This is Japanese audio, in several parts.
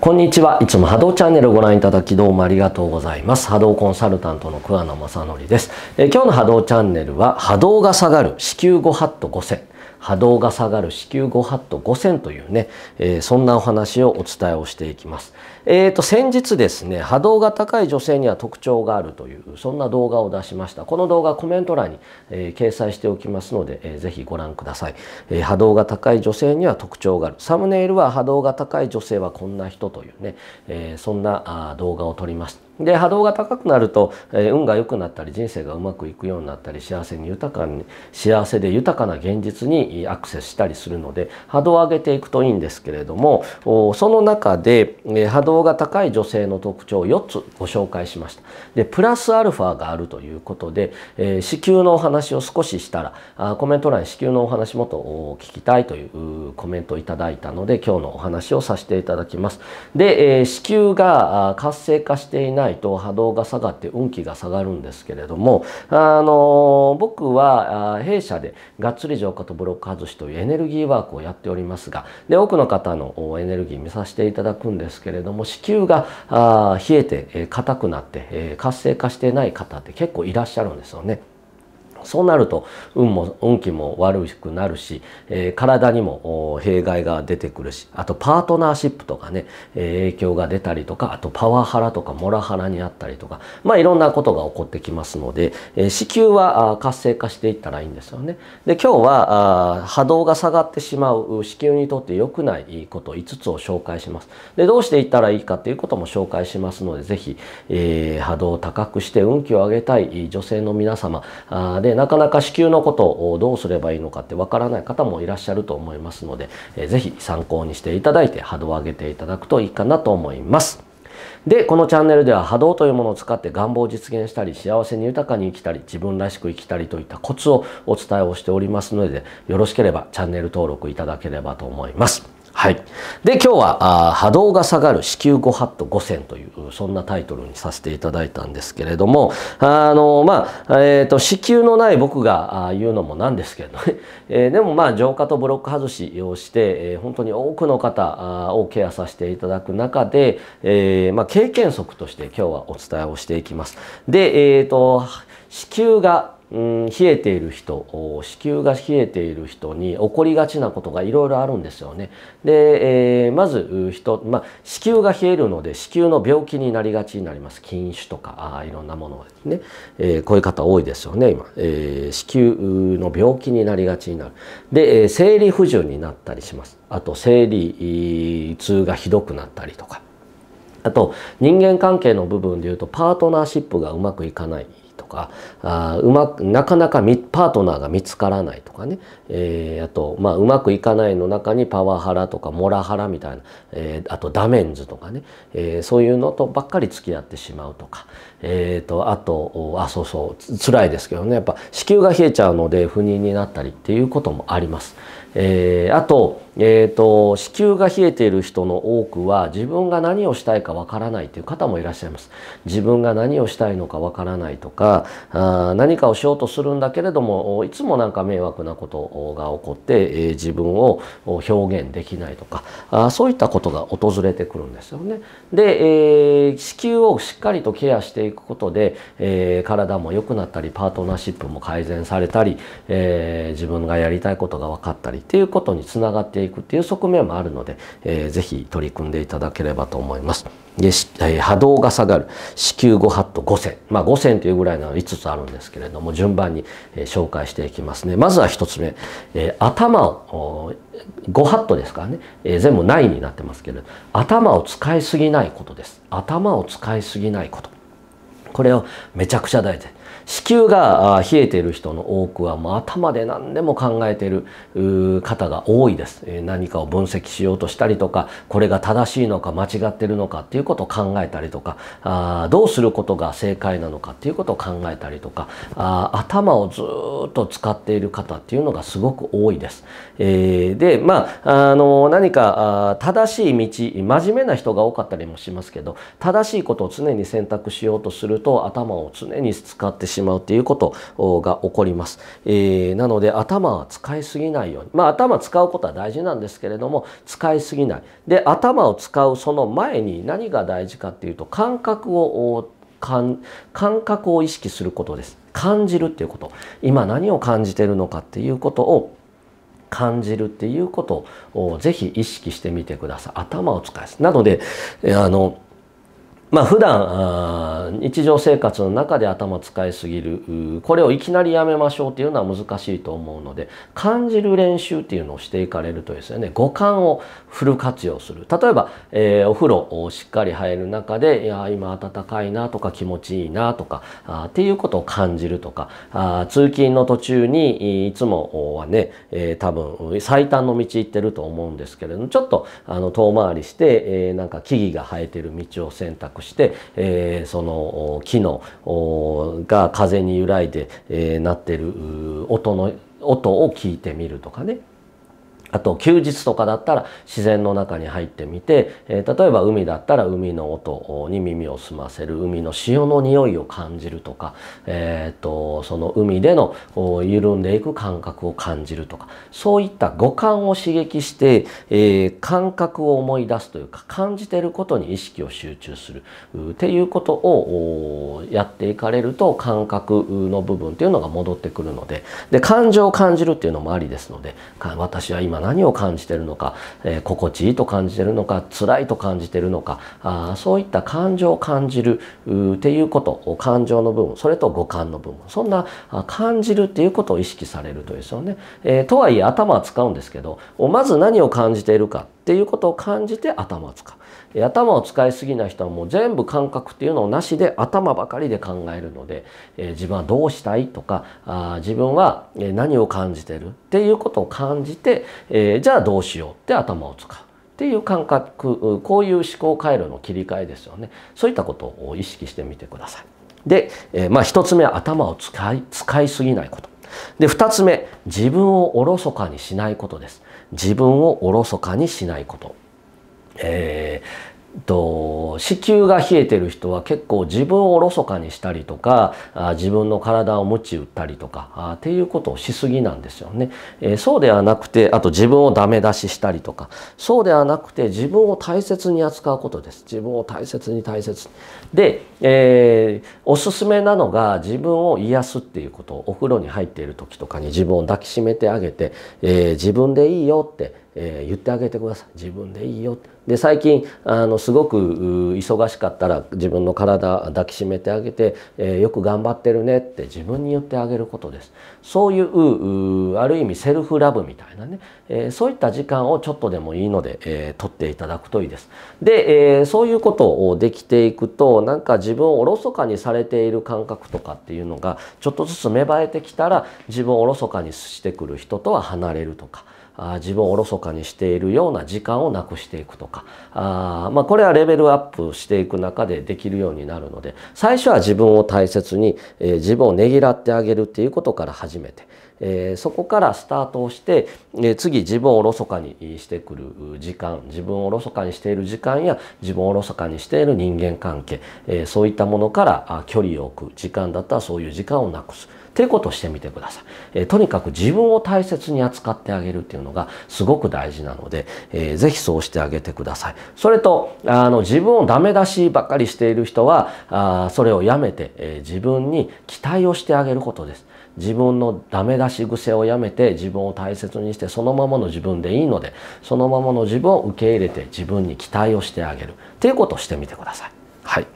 こんにちは。いつも波動チャンネルをご覧いただきどうもありがとうございます。波動コンサルタントの桑名正則です、え今日の波動チャンネルは波動が下がる子宮5ハット5 0波動が下がる子宮5ハット5 0というね、えー、そんなお話をお伝えをしていきます。えー、と先日ですね波動が高い女性には特徴があるというそんな動画を出しましたこの動画コメント欄に、えー、掲載しておきますので、えー、ぜひご覧ください、えー、波動が高い女性には特徴があるサムネイルは波動が高い女性はこんな人というね、えー、そんなあ動画を撮りましたで波動が高くなると、えー、運が良くなったり人生がうまくいくようになったり幸せに豊かに幸せで豊かな現実にアクセスしたりするので波動を上げていくといいんですけれどもその中で、えー、波動能が高い女性の特徴を4つご紹介しました。で、プラスアルファがあるということで、えー、子宮のお話を少ししたら、あコメント欄に子宮のお話もっと聞きたいというコメントをいただいたので、今日のお話をさせていただきます。で、えー、子宮が活性化していないと波動が下がって運気が下がるんですけれども、あのー、僕は弊社でがっつり浄化とブロック外しというエネルギーワークをやっておりますが、で、多くの方のエネルギー見させていただくんですけれども、子宮が冷えて硬くなって活性化してない方って結構いらっしゃるんですよね。そうなると運も運気も悪くなるし、えー、体にも弊害が出てくるしあとパートナーシップとかね、えー、影響が出たりとかあとパワハラとかモラハラにあったりとかまあいろんなことが起こってきますので、えー、子宮は活性化していったらいいんですよね。で今日は波動が下がってしまう子宮にとって良くないこと5つを紹介します。でどうしていったらいいかっていうことも紹介しますので是非、え波動を高くして運気を上げたい女性の皆様ででなかなか子宮のことをどうすればいいのかってわからない方もいらっしゃると思いますので、えー、参考にしていただいて波動を上げていただくといいかなと思います。で、このチャンネルでは波動というものを使って願望を実現したり、幸せに豊かに生きたり、自分らしく生きたりといったコツをお伝えをしておりますので、よろしければチャンネル登録いただければと思います。はい。で、今日は、あ波動が下がる子宮5ハット5 0という、そんなタイトルにさせていただいたんですけれども、あの、まあ、えっ、ー、と、子宮のない僕が言うのもなんですけどね、えー、でもまあ、浄化とブロック外しをして、えー、本当に多くの方をケアさせていただく中で、えー、まあ、経験則として今日はお伝えをしていきます。で、えっ、ー、と、子宮がうん、冷えている人子宮が冷えている人に起こりがちなことがいろいろあるんですよね。で、えー、まず人、まあ、子宮が冷えるので子宮の病気になりがちになります筋腫とかあいろんなものですね、えー、こういう方多いですよね今、えー、子宮の病気になりがちになるで、え生理不順になったりしますあと生理痛がひどくなったりとかあと人間関係の部分でいうとパートナーシップがうまくいかないかあうまなかなかパートナーが見つからないとかね、えー、あと、まあ、うまくいかないの中にパワハラとかモラハラみたいな、えー、あとダメンズとかね、えー、そういうのとばっかり付き合ってしまうとか、えーと、あとあそうそうつ辛いですけどねやっぱ子宮が冷えちゃうので不妊になったりっていうこともあります。えー、あとえーと、子宮が冷えている人の多くは自分が何をしたいかわからないという方もいらっしゃいます自分が何をしたいのかわからないとかあ何かをしようとするんだけれどもいつもなんか迷惑なことが起こって、えー、自分を表現できないとかあそういったことが訪れてくるんですよねで、えー、子宮をしっかりとケアしていくことで、えー、体も良くなったりパートナーシップも改善されたり、え自分がやりたいことが分かったりっていうことにつながっていくいくっていう側面もあるので、えー、ぜひ取り組んでいただければと思います。で、えー、波動が下がる子宮5ハット5線まあ5線というぐらいの5つあるんですけれども、順番に、えー、紹介していきますね。まずは1つ目、えー、頭を、5ハットですからね、えー、全部9になってますけど、頭を使いすぎないことです。頭を使いすぎないこと。これをめちゃくちゃ大事。子宮が冷えている人の多くはもう頭で何でも考えている方が多いです、何かを分析しようとしたりとかこれが正しいのか間違っているのかっていうことを考えたりとかあどうすることが正解なのかっていうことを考えたりとか頭をずっと使っている方っていうのがすごく多いです。でまああの何か正しい道真面目な人が多かったりもしますけど正しいことを常に選択しようとすると頭を常に使ってってしまうということが起こります。えー、なので頭は使いすぎないように。まあ頭使うことは大事なんですけれども使いすぎない。で頭を使うその前に何が大事かっていうと感覚を感感覚を意識することです。感じるっていうこと。今何を感じてるのかっていうことを感じるっていうことをぜひ意識してみてください。頭を使います。なので、あの、まあ普段日常生活の中で頭使いすぎるこれをいきなりやめましょうっていうのは難しいと思うので感じる練習っていうのをしていかれるとですね五感をフル活用する例えば、えー、お風呂をしっかり入る中でいや今暖かいなとか気持ちいいなとかあっていうことを感じるとかあ通勤の途中にいつもはね、えー、多分最短の道行ってると思うんですけれどもちょっとあの遠回りして、えー、なんか木々が生えてる道を選択して、えー、その木のが風に揺らいで、えー、鳴ってる音の音を聞いてみるとかね。あと休日とかだったら自然の中に入ってみて、えー、例えば海だったら海の音に耳を澄ませる海の潮の匂いを感じるとか、えーと、その海での緩んでいく感覚を感じるとかそういった五感を刺激して、えー、感覚を思い出すというか感じてることに意識を集中するっていうことをやっていかれると感覚の部分っていうのが戻ってくるのでで感情を感じるっていうのもありですので私は今何を感じてるのか、えー、心地いいと感じてるのか辛いと感じてるのかあそういった感情を感じるっていうこと感情の部分それと五感の部分そんな感じるっていうことを意識されるとですよね。えー、とはいえ頭は使うんですけどまず何を感じているかっていうことを感じて頭を使う。頭を使いすぎない人はもう全部感覚っていうのをなしで頭ばかりで考えるので、え自分はどうしたいとかあ自分は何を感じてるっていうことを感じて、えじゃあどうしようって頭を使う。っていう感覚こういう思考回路の切り替えですよねそういったことを意識してみてください。で、えまあ、1つ目は頭を使い使いすぎないこと。で2つ目自分をおろそかにしないことです。自分をおろそかにしないこと。えー、と子宮が冷えてる人は結構自分をおろそかにしたりとか自分の体をち打ったりとかあっていうことをしすぎなんですよね、えー、そうではなくてあと自分をダメ出ししたりとかそうではなくて自分を大切に扱うことです自分を大切に大切にで、えー、おすすめなのが自分を癒すっていうことお風呂に入っている時とかに自分を抱きしめてあげて、えー、自分でいいよってえー、言ってあげてください自分でいいよで最近あのすごく忙しかったら自分の体抱きしめてあげて、えー、よく頑張ってるねって自分に言ってあげることですそういうある意味セルフラブみたいなね、えー、そういった時間をちょっとでもいいので、えー、取っていただくといいですで、えそういうことをできていくとなんか自分をおろそかにされている感覚とかっていうのがちょっとずつ芽生えてきたら自分をおろそかにしてくる人とは離れるとか。あ自分をおろそかにしているような時間をなくしていくとかあ、まあ、これはレベルアップしていく中でできるようになるので最初は自分を大切に、えー、自分をねぎらってあげるっていうことから始めて。えー、そこからスタートをして、えー、次自分をおろそかにしてくる時間自分をおろそかにしている時間や自分をおろそかにしている人間関係、えー、そういったものから距離を置く時間だったらそういう時間をなくすていうことをしてみてください。えー、とにかく自分を大切に扱ってあげるっていうのがすごく大事なので、えー、ぜひそうしてあげてください。それと、あの、自分をダメ出しばっかりしている人は、あそれをやめて、えー、自分に期待をしてあげることです。自分のダメ出し癖をやめて自分を大切にしてそのままの自分でいいのでそのままの自分を受け入れて自分に期待をしてあげるっていうことをしてみてください。はい、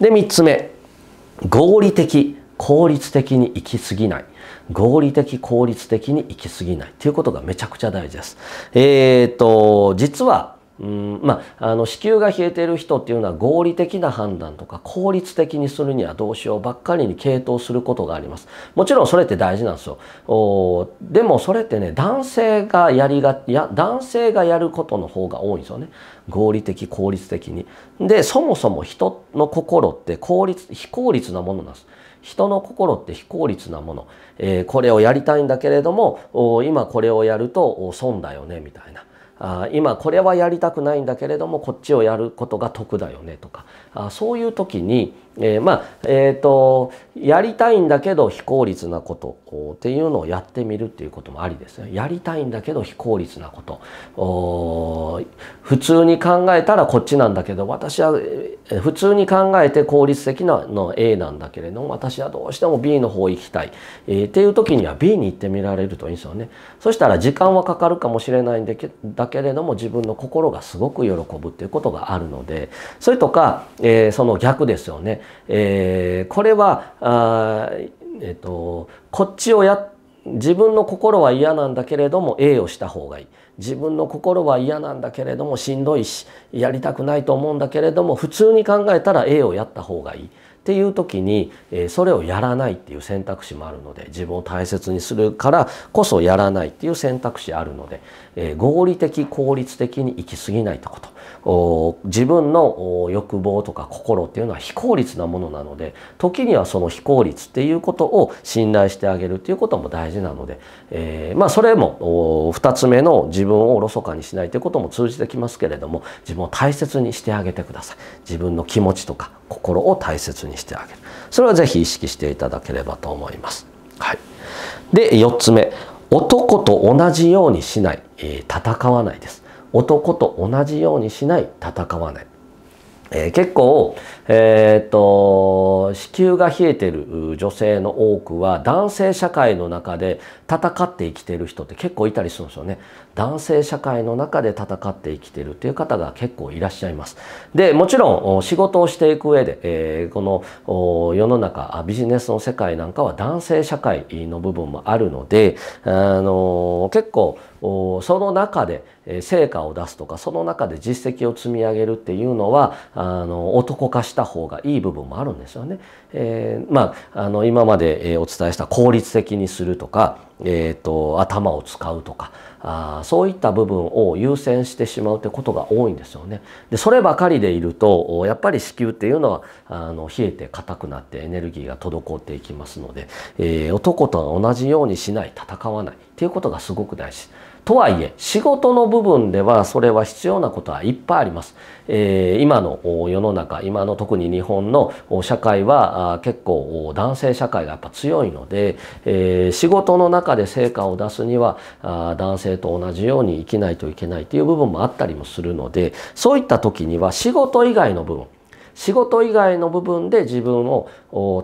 で3つ目合理的効率的に行き過ぎない。合理的、効率的に行き過ぎないということがめちゃくちゃ大事です。えっ、ー、と、実は、うんまあ、あの子宮が冷えてる人っていうのは合理的な判断とか効率的にするにはどうしようばっかりに傾倒することがあります。もちろんそれって大事なんですよ。おでもそれってね、男性がやりが、や、男性がやることの方が多いんですよね。合理的、効率的に。で、そもそも人の心って効率、非効率なものなんです。人の心って非効率なもの、えー、これをやりたいんだけれども今これをやると損だよねみたいな。あ今これはやりたくないんだけれどもこっちをやることが得だよねとかあそういう時に、えー、まあえっ、ー、とやりたいんだけど非効率なことっていうのをやってみるっていうこともありですねやりたいんだけど非効率なこと普通に考えたらこっちなんだけど私は普通に考えて効率的なの A なんだけれども私はどうしても B の方行きたい、えー、っていう時には B に行ってみられるといいんですよねそしたら時間はかかるかもしれないんだけれども自分の心がすごく喜ぶっていうことがあるのでそれとかえー、その逆ですよね。えー、これはあ、えーと、こっちをや自分の心は嫌なんだけれども A をした方がいい自分の心は嫌なんだけれどもしんどいしやりたくないと思うんだけれども普通に考えたら A をやった方がいいっていう時に、えそれをやらないっていう選択肢もあるので自分を大切にするからこそやらないっていう選択肢あるので、え合理的効率的に行き過ぎないってこと自分の欲望とか心っていうのは非効率なものなので時にはその非効率っていうことを信頼してあげるっていうことも大事なので、えー、まあそれも2つ目の自分をおろそかにしないということも通じてきますけれども自分を大切にしてあげてください。自分の気持ちとか心を大切にしてあげるそれは是非意識していただければと思います。はい、で4つ目男と同じようにしない、えー、戦わないです。男と同じようにしない戦わない。えー、結構、えー、っと、子宮が冷えてる女性の多くは男性社会の中で戦って生きてる人って結構いたりするんですよね。男性社会の中で戦って生きてるっていう方が結構いらっしゃいます。で、もちろん仕事をしていく上で、えー、この世の中、ビジネスの世界なんかは男性社会の部分もあるので、あの結構その中で成果を出すとか、その中で実績を積み上げるっていうのは、あの男化した方がいい部分もあるんですよね。えー、まああの今までお伝えした効率的にするとか、えーと、頭を使うとかあそういった部分を優先してしまうってことが多いんですよね。でそればかりでいるとやっぱり子宮っていうのはあの冷えて硬くなってエネルギーが滞っていきますので、えー、男と同じようにしない戦わないっていうことがすごく大事。とはいえ仕事の部分ではそれは必要なことはいっぱいあります。えー、今の世の中今の特に日本の社会は結構男性社会がやっぱ強いので、えー、仕事の中で成果を出すには男性と同じように生きないといけないという部分もあったりもするのでそういった時には仕事以外の部分仕事以外の部分で自分を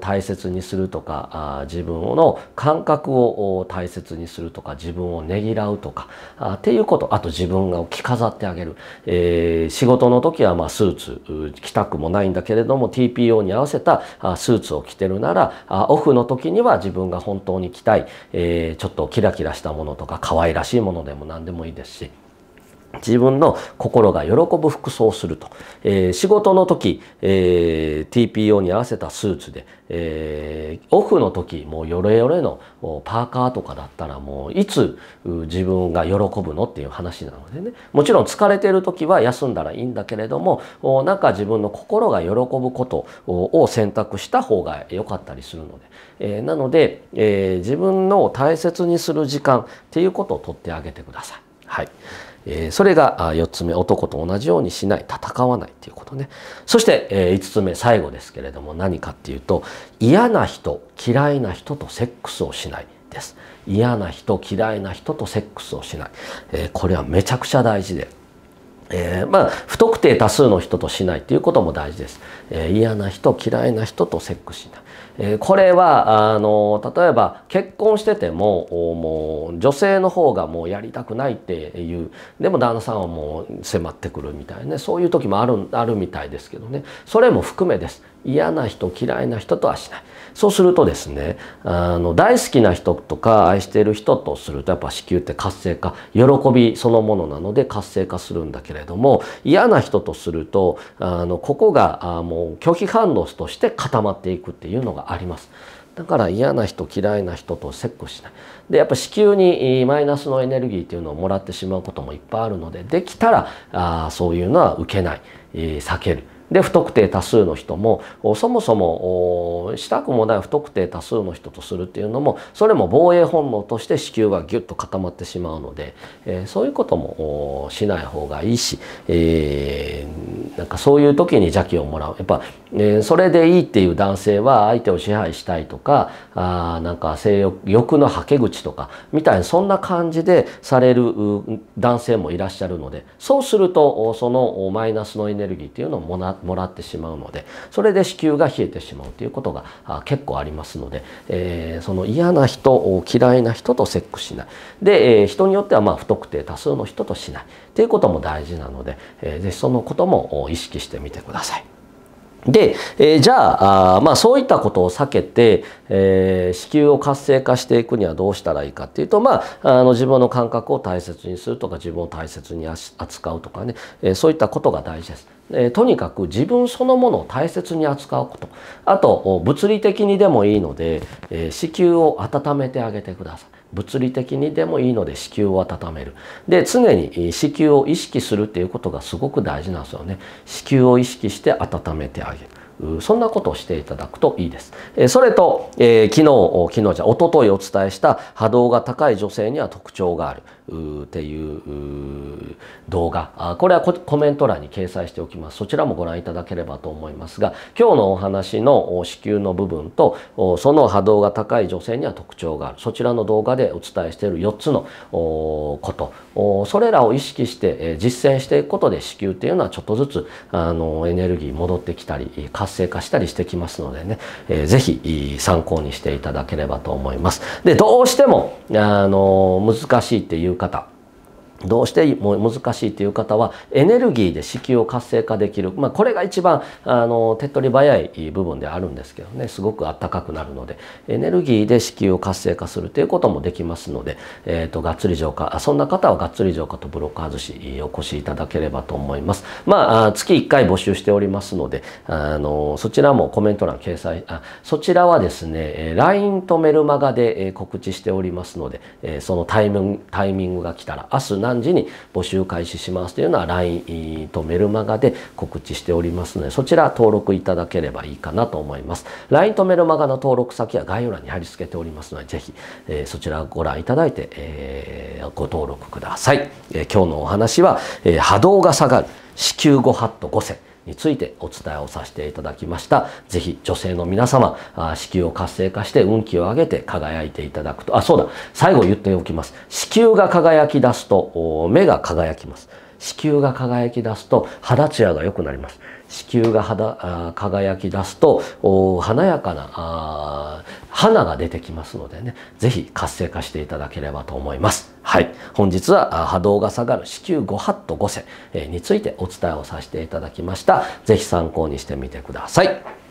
大切にするとか自分の感覚を大切にするとか自分をねぎらうとかっていうことあと自分を着飾ってあげる、えー、仕事の時はまスーツ着たくもないんだけれども TPO に合わせたスーツを着てるならオフの時には自分が本当に着たい、えー、ちょっとキラキラしたものとか可愛らしいものでも何でもいいですし。自分の心が喜ぶ服装をすると、えー、仕事の時、えー、TPO に合わせたスーツで、えー、オフの時もうヨレヨレのパーカーとかだったらもういつ自分が喜ぶのっていう話なのでねもちろん疲れてる時は休んだらいいんだけれどもなんか自分の心が喜ぶことを選択した方が良かったりするので、えー、なので、えー、自分の大切にする時間っていうことをとってあげてください。はいえそれが4つ目男と同じようにしない戦わないということねそして、え5つ目最後ですけれども何かっていうと嫌な人嫌いな人とセックスをしないです嫌な人嫌いな人とセックスをしない、えこれはめちゃくちゃ大事でえー、まあ、不特定多数の人としないということも大事です、えー、嫌な人嫌いな人とセックスしないえこれはあの例えば結婚しててももう女性の方がもうやりたくないっていうでも旦那さんはもう迫ってくるみたいなねそういう時もあるあるみたいですけどねそれも含めです嫌な人嫌いな人とはしないそうするとですねあの大好きな人とか愛している人とするとやっぱ子宮って活性化喜びそのものなので活性化するんだけれども嫌な人とするとあのここがあもう拒否反応として固まっていくっていうのがあります。だから嫌な人嫌いな人とセックスしない。でやっぱ子宮にマイナスのエネルギーっていうのをもらってしまうこともいっぱいあるのでできたらあそういうのは受けない、え避ける。で不特定多数の人もそもそもしたくもない不特定多数の人とするっていうのもそれも防衛本能として子宮がギュッと固まってしまうので、えー、そういうこともしない方がいいし、えー、なんかそういう時に邪気をもらうやっぱ、えー、それでいいっていう男性は相手を支配したいとかあなんか性欲のはけ口とかみたいなそんな感じでされる男性もいらっしゃるのでそうするとそのマイナスのエネルギーっていうのをもらもらってしまうのでそれで子宮が冷えてしまうということが結構ありますので、えー、その嫌な人嫌いな人とセックスしないで、えー、人によってはまあ不特定多数の人としないということも大事なので、えー、ぜひそのことも意識してみてください。で、えー、じゃあまあ、そういったことを避けて、えー、子宮を活性化していくにはどうしたらいいかっていうと、まあ、あの自分の感覚を大切にするとか自分を大切に扱うとかね、えー、そういったことが大事です。えー、とにかく自分そのものを大切に扱うことあと物理的にでもいいので、えー、子宮を温めてあげてください。物理的にでもいいので子宮を温めるで常に子宮を意識するっていうことがすごく大事なんですよね子宮を意識して温めてあげるそんなことをしていただくといいです。それと、えー、昨日、昨日じゃ、おとといお伝えした波動が高い女性には特徴がある。っていう動画これはコメント欄に掲載しておきますそちらもご覧いただければと思いますが今日のお話の子宮の部分とその波動が高い女性には特徴があるそちらの動画でお伝えしている4つのことそれらを意識して実践していくことで子宮っていうのはちょっとずつあのエネルギー戻ってきたり活性化したりしてきますのでね是非参考にしていただければと思います。でどうしてもあの難しいっていう方どうしても難しいという方はエネルギーで子宮を活性化できる、まあ、これが一番あの手っ取り早い部分であるんですけどねすごくあったかくなるのでエネルギーで子宮を活性化するということもできますので、えーと、がっつり浄化そんな方はがっつり浄化とブロック外しお越しいただければと思いますまあ月1回募集しておりますのであのそちらもコメント欄掲載あそちらはですね LINE とメルマガで告知しておりますのでそのタイムタイミングが来たら明日何時に募集開始しますというのは LINE とメルマガで告知しておりますので、そちら登録いただければいいかなと思います。LINE とメルマガの登録先は概要欄に貼り付けておりますので、ぜひ、えー、そちらをご覧いただいて、えー、ご登録ください。えー、今日のお話は、え波動が下がる子宮5ハット5選。についてお伝えをさせていただきました。ぜひ女性の皆様、子宮を活性化して運気を上げて輝いていただくと。あ、そうだ。最後言っておきます。子宮が輝き出すと目が輝きます。子宮が輝き出すと肌ツヤが良くなります。子宮が肌輝き出すと華やかな花が出てきますのでね、ぜひ活性化していただければと思います。はい。本日は波動が下がる子宮5ハット5選についてお伝えをさせていただきました。ぜひ参考にしてみてください。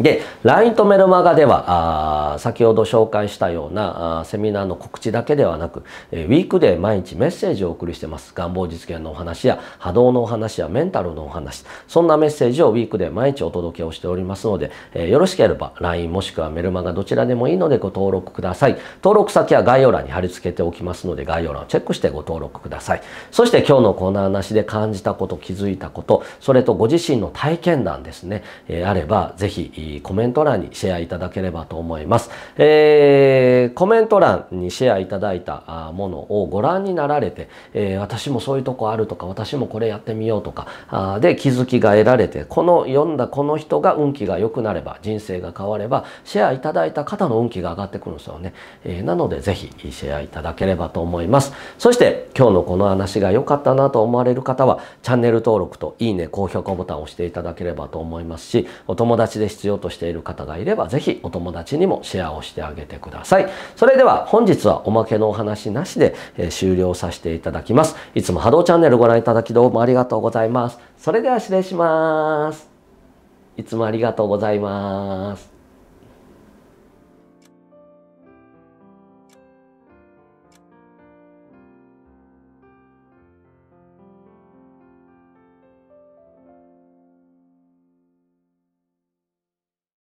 で、LINE とメルマガでは、あ先ほど紹介したようなあセミナーの告知だけではなく、えー、ウィークで毎日メッセージをお送りしてます。願望実現のお話や、波動のお話や、メンタルのお話、そんなメッセージをウィークで毎日お届けをしておりますので、えー、よろしければ LINE もしくはメルマガどちらでもいいのでご登録ください。登録先は概要欄に貼り付けておきますので、概要欄をチェックしてご登録ください。そして今日のこの話で感じたこと、気づいたこと、それとご自身の体験談ですね、えー、あれば、ぜひ、コメント欄にシェアいただければと思います。えー、コメント欄にシェアいただいたものをご覧になられて、えー、私もそういうとこあるとか、私もこれやってみようとか、あで気づきが得られて、この読んだこの人が運気が良くなれば、人生が変われば、シェアいただいた方の運気が上がってくるんですよね。えー、なのでぜひシェアいただければと思います。そして今日のこの話が良かったなと思われる方は、チャンネル登録といいね、高評価ボタンを押していただければと思いますし、お友達で必要ようとしている方がいれば、ぜひお友達にもシェアをしてあげてください。それでは本日はおまけのお話なしで、え終了させていただきます。いつも波動チャンネルご覧いただきどうもありがとうございます。それでは失礼します。いつもありがとうございます。